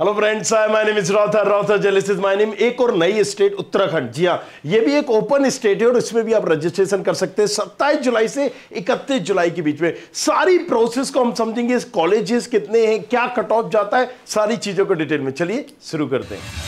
Hello friends I my name is rather rather jealous is my name एक और नई state Uttarakhand जी हाँ ये भी एक ओपन स्टेट है और इसमें भी आप रजिस्ट्रेशन कर सकते हैं सत्ताईस जुलाई से इकतीस जुलाई के बीच में सारी प्रोसेस को हम समझेंगे कॉलेजेस कितने हैं क्या कट ऑफ जाता है सारी चीज़ों को डिटेल में चलिए शुरू करते हैं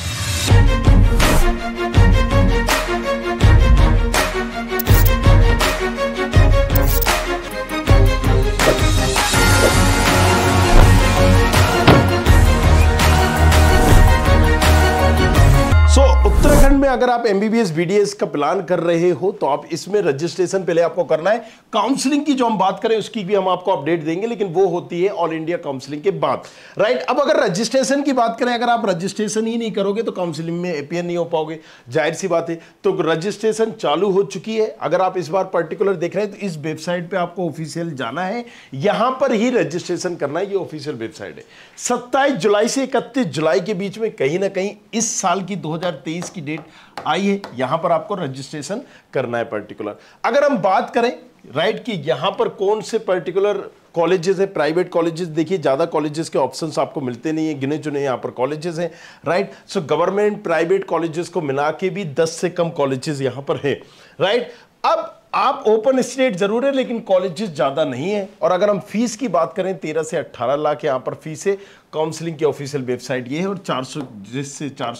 में अगर आप एमबीबीएस बीडीएस का प्लान कर रहे हो तो आप इसमें रजिस्ट्रेशन पहले आपको करना है काउंसलिंग की जो हम बात करें उसकी भी हम आपको अपडेट देंगे लेकिन वो होती है ऑल इंडिया काउंसलिंग के बाद राइट अब अगर रजिस्ट्रेशन की बात करें अगर आप रजिस्ट्रेशन ही नहीं करोगे तो काउंसलिंग में अपियर नहीं हो पाओगे जाहिर सी बात है तो रजिस्ट्रेशन चालू हो चुकी है अगर आप इस बार पर्टिकुलर देख रहे हैं तो इस वेबसाइट पर आपको ऑफिशियल जाना है यहां पर ही रजिस्ट्रेशन करना है ये ऑफिशियल वेबसाइट है सत्ताईस जुलाई से इकतीस जुलाई के बीच में कहीं ना कहीं इस साल की दो की डेट आइए यहां पर आपको रजिस्ट्रेशन करना है पर्टिकुलर अगर हम बात करें राइट कि यहां पर कौन से पर्टिकुलर कॉलेजेस है प्राइवेट कॉलेजेस देखिए ज़्यादा कॉलेजेस के ऑप्शंस आपको मिलते नहीं है गिने चुने यहाँ पर कॉलेजेस हैं right so government private colleges को मिला के भी 10 से कम कॉलेजेस यहाँ पर हैं राइट अब आप ओपन स्टेट जरूर है लेकिन कॉलेजेस ज़्यादा नहीं है और अगर हम फीस की बात करें तेरह से अट्ठारह लाख यहाँ पर फीस है काउंसिलिंग की ऑफिशियल वेबसाइट ये है और चार सौ जिससे चार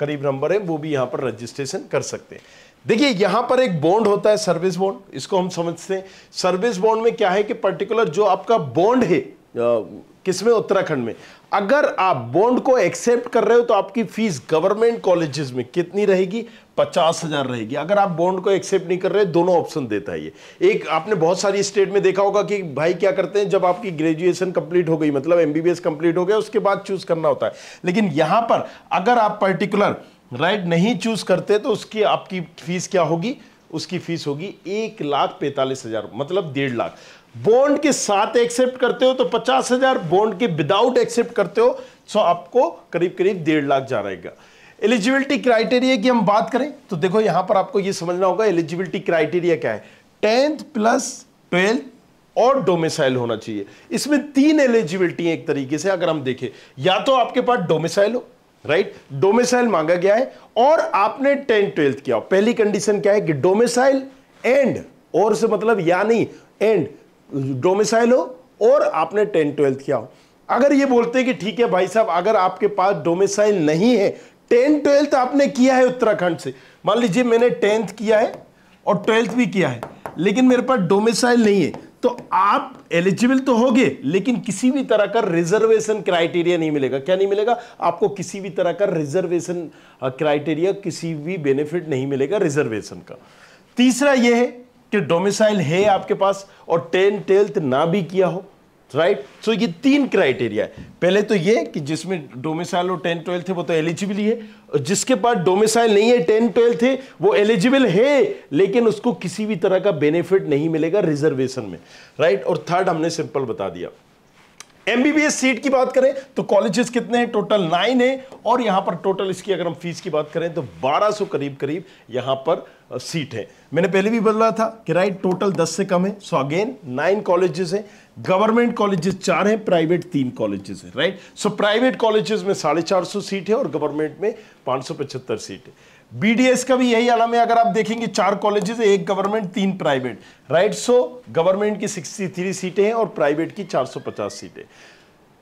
करीब नंबर है वो भी यहाँ पर रजिस्ट्रेशन कर सकते हैं देखिए यहाँ पर एक बॉन्ड होता है सर्विस बॉन्ड इसको हम समझते हैं सर्विस बॉन्ड में क्या है कि पर्टिकुलर जो आपका बॉन्ड है किसमें उत्तराखंड में अगर आप बॉन्ड को एक्सेप्ट कर रहे हो तो आपकी फीस गवर्नमेंट कॉलेजेस में कितनी रहेगी पचास हजार रहेगी अगर आप बॉन्ड को एक्सेप्ट नहीं कर रहे दोनों ऑप्शन देता है ये एक आपने बहुत सारी स्टेट में देखा होगा कि भाई क्या करते हैं जब आपकी ग्रेजुएशन कंप्लीट हो गई मतलब एमबीबीएस कंप्लीट हो गया उसके बाद चूज करना होता है लेकिन यहां पर अगर आप पर्टिकुलर राइट right, नहीं चूज करते तो उसकी आपकी फीस क्या होगी उसकी फीस होगी एक लाख पैंतालीस हजार मतलब डेढ़ लाख बॉन्ड के साथ एक्सेप्ट करते हो तो पचास हजार बॉन्ड के विदाउट एक्सेप्ट करते हो सो आपको करीब करीब डेढ़ लाख जा रहेगा एलिजिबिलिटी क्राइटेरिया की हम बात करें तो देखो यहां पर आपको यह समझना होगा एलिजिबिलिटी क्राइटेरिया क्या है टेंथ प्लस ट्वेल्थ और डोमिसाइल होना चाहिए इसमें तीन एलिजिबिलिटी एक तरीके से अगर हम देखें या तो आपके पास डोमिसाइल हो राइट डोमिसाइल मांगा गया है और आपने टेंथ ट्वेल्थ किया पहली कंडीशन क्या है कि डोमिसाइल एंड और से मतलब या नहीं एंड डोमिसाइल हो और आपने टेन ट्वेल्थ किया हो अगर ये बोलते हैं कि ठीक है भाई साहब अगर आपके पास डोमिसाइल नहीं है टेन ट्वेल्थ आपने किया है उत्तराखंड से मान लीजिए मैंने टेंथ किया है और ट्वेल्थ भी किया है लेकिन मेरे पास डोमिसाइल नहीं है तो आप एलिजिबल तो होगे लेकिन किसी भी तरह का रिजर्वेशन क्राइटेरिया नहीं मिलेगा क्या नहीं मिलेगा आपको किसी भी तरह का रिजर्वेशन क्राइटेरिया किसी भी बेनिफिट नहीं मिलेगा रिजर्वेशन का तीसरा यह है कि डोमिसाइल है आपके पास और टेन ट्वेल्थ ना भी किया हो राइट right? सो so, ये तीन क्राइटेरिया है पहले तो ये कि जिसमें डोमिसाइल और टेन ट्वेल्थ है वो तो एलिजिबल ही है और जिसके पास डोमिसाइल नहीं है टेन ट्वेल्थ है वो एलिजिबल है लेकिन उसको किसी भी तरह का बेनिफिट नहीं मिलेगा रिजर्वेशन में राइट right? और थर्ड हमने सिंपल बता दिया एमबीबीएस सीट की बात करें तो कॉलेजेस कितने हैं टोटल नाइन है और यहां पर टोटल इसकी अगर हम फीस की बात करें तो 1200 करीब करीब यहां पर सीट है मैंने पहले भी बदला था कि राइट टोटल 10 से कम है सो अगेन नाइन कॉलेजेस हैं गवर्नमेंट कॉलेजेस चार हैं प्राइवेट तीन कॉलेजेस हैं राइट सो प्राइवेट कॉलेजेस में साढ़े चार सौ सीट है और गवर्नमेंट में पाँच सीट है बीडीएस का भी यही आलम है अगर आप देखेंगे चार कॉलेजेस एक गवर्नमेंट तीन प्राइवेट राइट सो गवर्नमेंट की 63 सीटें हैं और प्राइवेट की 450 सीटें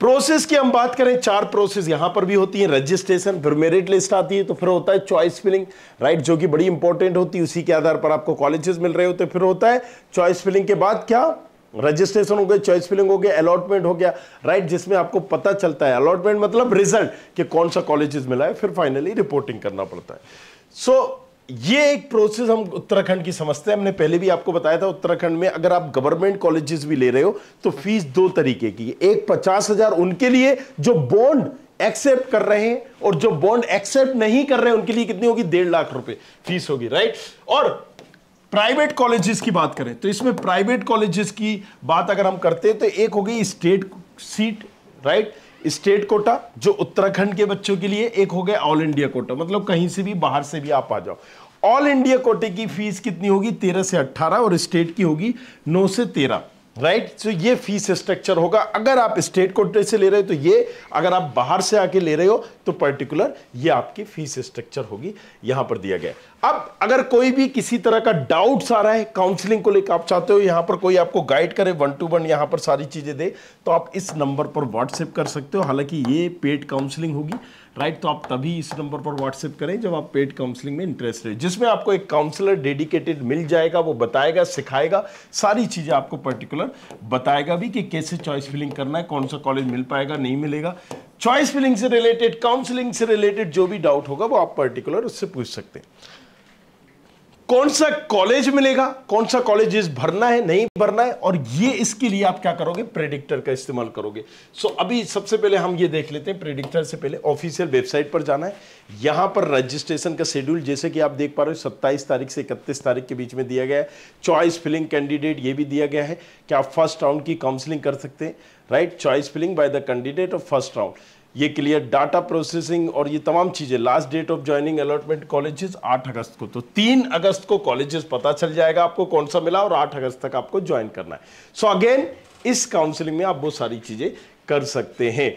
प्रोसेस की हम बात करें चार प्रोसेस यहां पर भी होती है रजिस्ट्रेशन फिर मेरिट लिस्ट आती है तो फिर होता है चॉइस फिलिंग राइट जो कि बड़ी इंपॉर्टेंट होती है उसी के आधार पर आपको कॉलेजेस मिल रहे होते फिर होता है चॉइस फिलिंग के बाद क्या रजिस्ट्रेशन हो गया चॉइस फिलिंग हो गया अलॉटमेंट हो गया राइट जिसमें आपको पता चलता है अलॉटमेंट मतलब रिजल्ट कि कौन सा कॉलेजेस मिला है फिर फाइनली रिपोर्टिंग करना पड़ता है सो so, ये एक प्रोसेस हम उत्तराखंड की समझते हैं हमने पहले भी आपको बताया था उत्तराखंड में अगर आप गवर्नमेंट कॉलेजेस भी ले रहे हो तो फीस दो तरीके की एक पचास हजार उनके लिए जो बॉन्ड एक्सेप्ट कर रहे हैं और जो बॉन्ड एक्सेप्ट नहीं कर रहे हैं उनके लिए कितनी होगी डेढ़ लाख रुपए फीस होगी राइट और प्राइवेट कॉलेजेस की बात करें तो इसमें प्राइवेट कॉलेजेस की बात अगर हम करते हैं तो एक होगी state seat right state quota जो उत्तराखंड के बच्चों के लिए एक हो गया ऑल इंडिया कोटा मतलब कहीं से भी बाहर से भी आप आ जाओ ऑल इंडिया कोटे की फीस कितनी होगी तेरह से अट्ठारह और स्टेट की होगी नौ से तेरह राइट right? सो so, ये फीस स्ट्रक्चर होगा अगर आप स्टेट कोटे से ले रहे हो तो ये अगर आप बाहर से आके ले रहे हो तो पर्टिकुलर ये आपकी फीस स्ट्रक्चर होगी यहां पर दिया गया अब अगर कोई भी किसी तरह का डाउट्स आ रहा है काउंसलिंग को लेकर आप चाहते हो यहां पर कोई आपको गाइड करे वन टू वन यहां पर सारी चीज़ें दे तो आप इस नंबर पर व्हाट्सएप कर सकते हो हालांकि ये पेड काउंसलिंग होगी राइट तो आप तभी इस नंबर पर व्हाट्सएप करें जब आप पेड काउंसलिंग में इंटरेस्ट है जिसमें आपको एक काउंसलर डेडिकेटेड मिल जाएगा वो बताएगा सिखाएगा सारी चीज़ें आपको पर्टिकुलर बताएगा भी कि कैसे चॉइस फिलिंग करना है कौन सा कॉलेज मिल पाएगा नहीं मिलेगा चॉइस फिलिंग से रिलेटेड काउंसलिंग से रिलेटेड जो भी डाउट होगा वो आप पर्टिकुलर उससे पूछ सकते हैं कौन सा कॉलेज मिलेगा कौन सा कॉलेज भरना है नहीं भरना है और ये इसके लिए आप क्या करोगे प्रेडिक्टर का इस्तेमाल करोगे सो so, अभी सबसे पहले हम ये देख लेते हैं प्रेडिक्टर से पहले ऑफिशियल वेबसाइट पर जाना है यहाँ पर रजिस्ट्रेशन का शेड्यूल जैसे कि आप देख पा रहे हो सत्ताईस तारीख से इकतीस तारीख के बीच में दिया गया है चॉइस फिलिंग कैंडिडेट ये भी दिया गया है कि आप फर्स्ट राउंड की काउंसिलिंग कर सकते हैं right choice filling by the candidate of first round ये क्लियर डाटा प्रोसेसिंग और ये तमाम चीज़ें last date of joining allotment colleges 8 अगस्त को तो 3 अगस्त को कॉलेजेस पता चल जाएगा आपको कौन सा मिला और 8 अगस्त तक आपको ज्वाइन करना है सो so अगेन इस काउंसलिंग में आप वो सारी चीज़ें कर सकते हैं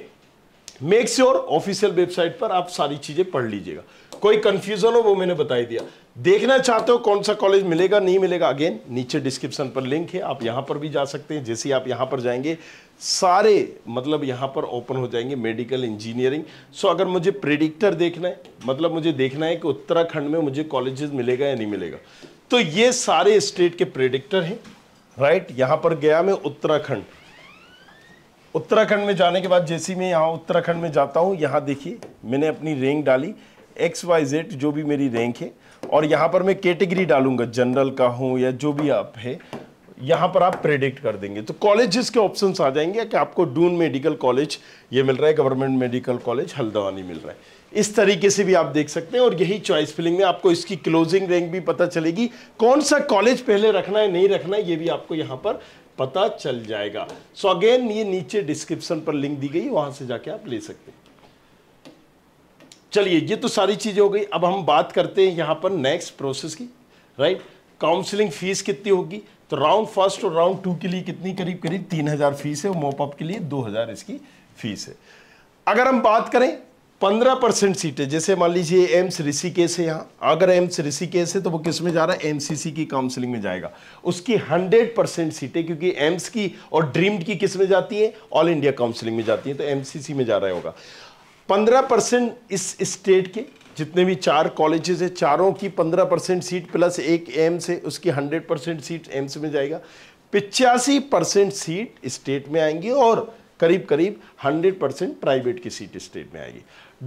मेक श्योर ऑफिशियल वेबसाइट पर आप सारी चीज़ें पढ़ लीजिएगा कोई कंफ्यूजन हो वो मैंने बताई दिया देखना चाहते हो कौन सा कॉलेज मिलेगा नहीं मिलेगा अगेन नीचे डिस्क्रिप्शन पर लिंक है आप यहां पर भी जा सकते हैं जैसे आप यहां पर जाएंगे सारे मतलब यहां पर ओपन हो जाएंगे मेडिकल इंजीनियरिंग सो अगर मुझे प्रिडिक्टर देखना है मतलब मुझे देखना है कि उत्तराखंड में मुझे कॉलेजेस मिलेगा या नहीं मिलेगा तो ये सारे स्टेट के प्रिडिक्टर हैं राइट यहां पर गया मैं उत्तराखंड उत्तराखंड में जाने के बाद जैसी मैं यहाँ उत्तराखंड में जाता हूँ यहाँ देखिए मैंने अपनी रेंग डाली एक्स वाई जेड जो भी मेरी रैंक है और यहाँ पर मैं कैटेगरी डालूंगा जनरल का हूँ या जो भी आप है यहाँ पर आप प्रेडिक्ट कर देंगे तो कॉलेजेस के ऑप्शन आ जाएंगे कि आपको डून मेडिकल कॉलेज ये मिल रहा है गवर्नमेंट मेडिकल कॉलेज हल्द्वानी मिल रहा है इस तरीके से भी आप देख सकते हैं और यही चॉइस फिलिंग में आपको इसकी क्लोजिंग रैंक भी पता चलेगी कौन सा कॉलेज पहले रखना है नहीं रखना है ये भी आपको यहाँ पर पता चल जाएगा सो so अगेन ये नीचे डिस्क्रिप्शन पर लिंक दी गई वहाँ से जाके आप ले सकते हैं चलिए ये तो सारी चीज़ें हो गई अब हम बात करते हैं यहाँ पर नेक्स्ट प्रोसेस की राइट काउंसलिंग फीस कितनी होगी तो राउंड फर्स्ट और राउंड टू के लिए कितनी करीब करीब तीन हज़ार फीस है और मोपअप के लिए दो हज़ार इसकी फीस है अगर हम बात करें पंद्रह परसेंट सीटें जैसे मान लीजिए एम्स ऋषिकेश है यहाँ अगर एम्स ऋषिकेश है तो वो किस में जा रहा है एमसीसी की काउंसलिंग में जाएगा उसकी हंड्रेड परसेंट सीटें क्योंकि एम्स की और ड्रीम्ड की किस में जाती है ऑल इंडिया काउंसलिंग में जाती है तो एमसीसी में जा रहा होगा पंद्रह परसेंट इस स्टेट के जितने भी चार कॉलेजेस हैं चारों की पंद्रह परसेंट सीट प्लस एक एम्स है उसकी हंड्रेड परसेंट सीट एम्स में जाएगा पिचासी परसेंट सीट स्टेट में आएंगी और करीब करीब हंड्रेड परसेंट प्राइवेट की सीट स्टेट में आएगी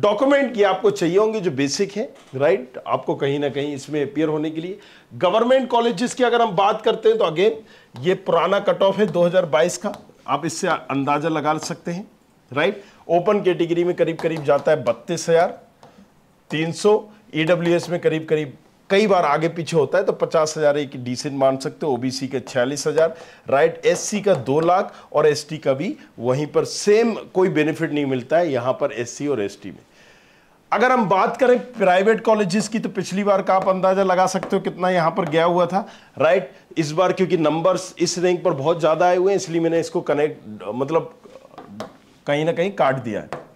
डॉक्यूमेंट ये आपको चाहिए होंगे जो बेसिक है राइट आपको कहीं ना कहीं इसमें अपियर होने के लिए गवर्नमेंट कॉलेजेस की अगर हम बात करते हैं तो अगेन ये पुराना कट ऑफ है 2022 का आप इससे अंदाज़ा लगा सकते हैं राइट ओपन कैटेगरी में करीब करीब जाता है बत्तीस हजार तीन सौ e में करीब करीब कई बार आगे पीछे होता है तो पचास हजार एक डिसेंट मान सकते हो ओबीसी का छियालीस हजार राइट एससी का दो लाख और एसटी का भी वहीं पर सेम कोई बेनिफिट नहीं मिलता है यहां पर एससी और एसटी में अगर हम बात करें प्राइवेट कॉलेजेस की तो पिछली बार का आप अंदाजा लगा सकते हो कितना यहां पर गया हुआ था राइट इस बार क्योंकि नंबर्स इस रैंक पर बहुत ज़्यादा आए हुए हैं इसलिए मैंने इसको कनेक्ट मतलब कहीं ना कहीं काट दिया है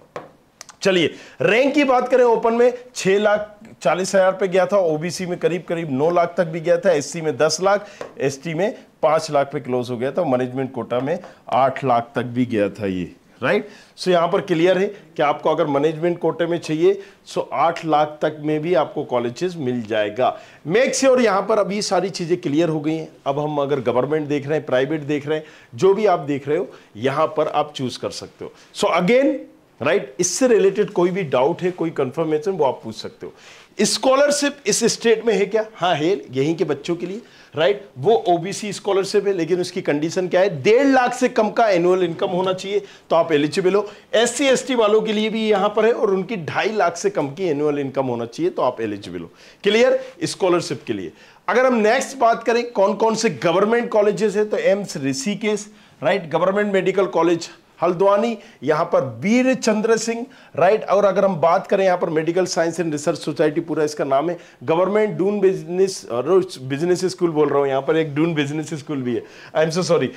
चलिए रैंक की बात करें ओपन में छह लाख चालीस हजार पे गया था ओबीसी में करीब करीब नौ लाख तक भी गया था एससी में दस लाख एसटी में पांच लाख पे क्लोज हो गया था मैनेजमेंट कोटा में आठ लाख तक भी गया था ये राइट सो यहाँ पर क्लियर है कि आपको अगर मैनेजमेंट कोटे में चाहिए सो आठ लाख तक में भी आपको कॉलेजेस मिल जाएगा मेक से और यहाँ पर अभी सारी चीज़ें क्लियर हो गई हैं अब हम अगर गवर्नमेंट देख रहे हैं प्राइवेट देख रहे हैं जो भी आप देख रहे हो यहाँ पर आप चूज कर सकते हो सो अगेन राइट इससे रिलेटेड कोई भी डाउट है कोई कंफर्मेशन वो आप पूछ सकते हो स्कॉलरशिप इस स्टेट में है क्या हाँ है यहीं के बच्चों के लिए राइट वो ओबीसी स्कॉलरशिप है लेकिन उसकी कंडीशन क्या है डेढ़ लाख से कम का एनुअल इनकम होना चाहिए तो आप एलिजिबल हो एस सी वालों के लिए भी यहां पर है और उनकी ढाई लाख से कम की एनुअल इनकम होना चाहिए तो आप एलिजिबल हो क्लियर स्कॉलरशिप के लिए अगर हम नेक्स्ट बात करें कौन कौन से गवर्नमेंट कॉलेजेस है तो AIIMS Rishikesh right government medical college Haldwani यहाँ पर वीर चंद्र सिंह राइट और अगर हम बात करें यहाँ पर medical science and research society पूरा इसका नाम है government Doon business business school बोल रहा हूँ यहाँ पर एक डून बिजनेस स्कूल भी है I am so sorry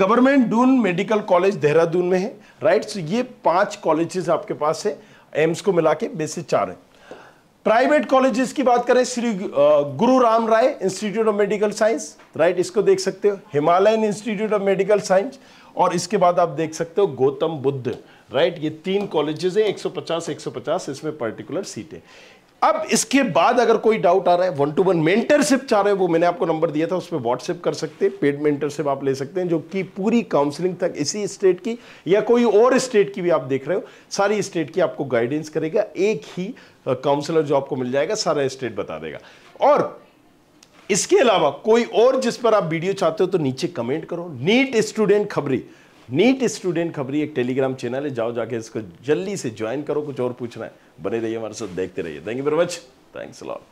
government Doon medical college Dehradun में है राइट right? so ये पांच कॉलेजेस आपके पास है एम्स को मिला के बेसिक चार है प्राइवेट कॉलेजेस की बात करें Shri Guru Ram Rai institute of medical science right इसको देख सकते हो Himalayan institute of medical science और इसके बाद आप देख सकते हो गौतम बुद्ध राइट ये तीन कॉलेजेस हैं 150 150 इसमें पर्टिकुलर सीटें अब इसके बाद अगर कोई डाउट आ रहा है वन टू वन मेंटरशिप चाह रहे हैं वो मैंने आपको नंबर दिया था उस पर व्हाट्सएप कर सकते हैं पेड मेंटरशिप आप ले सकते हैं जो कि पूरी काउंसलिंग तक इसी स्टेट की या कोई और स्टेट की भी आप देख रहे हो सारी स्टेट की आपको गाइडेंस करेगा एक ही काउंसलर जो आपको मिल जाएगा सारा स्टेट बता देगा और इसके अलावा कोई और जिस पर आप वीडियो चाहते हो तो नीचे कमेंट करो NEET student Khabri NEET student Khabri एक टेलीग्राम चैनल है जाओ जाके इसको जल्दी से ज्वाइन करो कुछ और पूछना है बने रहिए हमारे साथ देखते रहिए thank you very much thanks lot